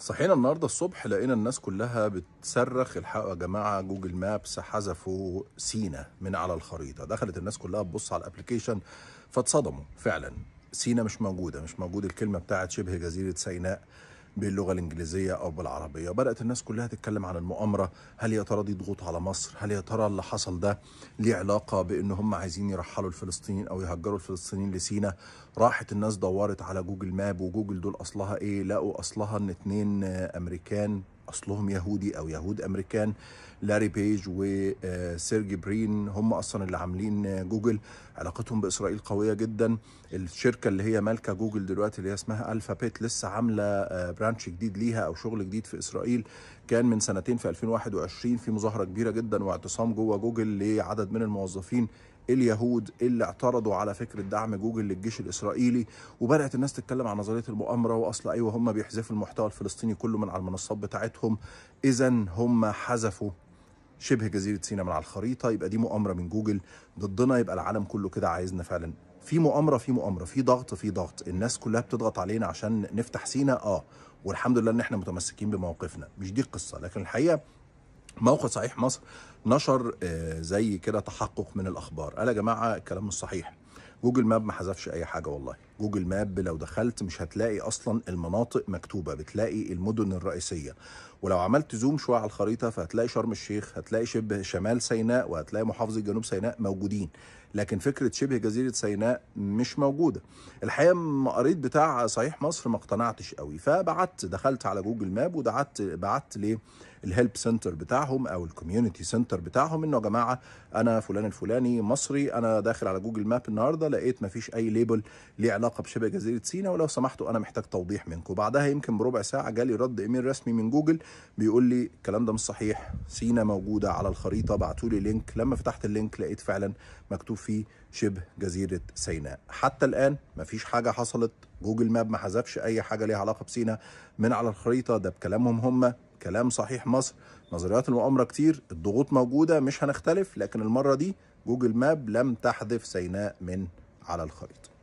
صحينا النهارده الصبح لقينا الناس كلها بتصرخ الحقوا يا جماعه جوجل مابس حذفوا سينا من على الخريطه دخلت الناس كلها تبص على الابلكيشن فاتصدموا فعلا سينا مش موجوده مش موجود الكلمه بتاعت شبه جزيره سيناء باللغه الانجليزيه او بالعربيه بدات الناس كلها تتكلم عن المؤامره هل يا ترى دي ضغوط على مصر هل يا ترى اللي حصل ده ليه علاقه بان هم عايزين يرحلوا الفلسطينيين او يهجروا الفلسطينيين لسينا راحت الناس دورت على جوجل ماب وجوجل دول اصلها ايه لقوا اصلها ان اتنين امريكان اصلهم يهودي او يهود امريكان لاري بيج وسيرجي آه، برين هم اصلا اللي عاملين آه، جوجل علاقتهم باسرائيل قويه جدا الشركه اللي هي مالكه جوجل دلوقتي اللي هي اسمها الفا بيت لسه عامله برانش آه، جديد ليها او شغل جديد في اسرائيل كان من سنتين في 2021 في مظاهره كبيره جدا واعتصام جوه جوجل لعدد من الموظفين اليهود اللي اعترضوا على فكره دعم جوجل للجيش الاسرائيلي وبدات الناس تتكلم عن نظريه المؤامره واصل ايوه هم بيحذفوا المحتوى الفلسطيني كله من على المنصات بتاعتهم اذا هم حذفوا شبه جزيره سيناء من على الخريطه يبقى دي مؤامره من جوجل ضدنا يبقى العالم كله كده عايزنا فعلا في مؤامره في مؤامره في ضغط في ضغط الناس كلها بتضغط علينا عشان نفتح سينا اه والحمد لله ان احنا متمسكين بموقفنا مش دي القصه لكن الحقيقه موقع صحيح مصر نشر آه، زي كده تحقق من الاخبار قال يا جماعه الكلام مش صحيح جوجل ماب ما حذفش اي حاجه والله جوجل ماب لو دخلت مش هتلاقي اصلا المناطق مكتوبه بتلاقي المدن الرئيسيه ولو عملت زوم شويه على الخريطه فهتلاقي شرم الشيخ هتلاقي شبه شمال سيناء وهتلاقي محافظه جنوب سيناء موجودين لكن فكره شبه جزيره سيناء مش موجوده الحقيقه لما قريت بتاع صحيح مصر ما اقتنعتش قوي فبعت دخلت على جوجل ماب ودعت بعت للهيلب سنتر بتاعهم او الكوميونتي سنتر بتاعهم انه يا جماعه انا فلان الفلاني مصري انا داخل على جوجل ماب النهارده لقيت ما فيش اي ليبل ليه علاقه بشبه جزيره سيناء ولو سمحتوا انا محتاج توضيح منكم بعدها يمكن بربع ساعه جالي رد ايميل رسمي من جوجل بيقول لي الكلام ده مش صحيح سينا موجوده على الخريطه بعتوا لي لينك لما فتحت اللينك لقيت فعلا مكتوب في شبه جزيرة سيناء حتى الآن مفيش حاجة حصلت جوجل ماب ما حذفش أي حاجة ليها علاقة بسينا من على الخريطة ده بكلامهم هم كلام صحيح مصر نظريات المؤامرة كتير الضغوط موجودة مش هنختلف لكن المرة دي جوجل ماب لم تحذف سيناء من على الخريطة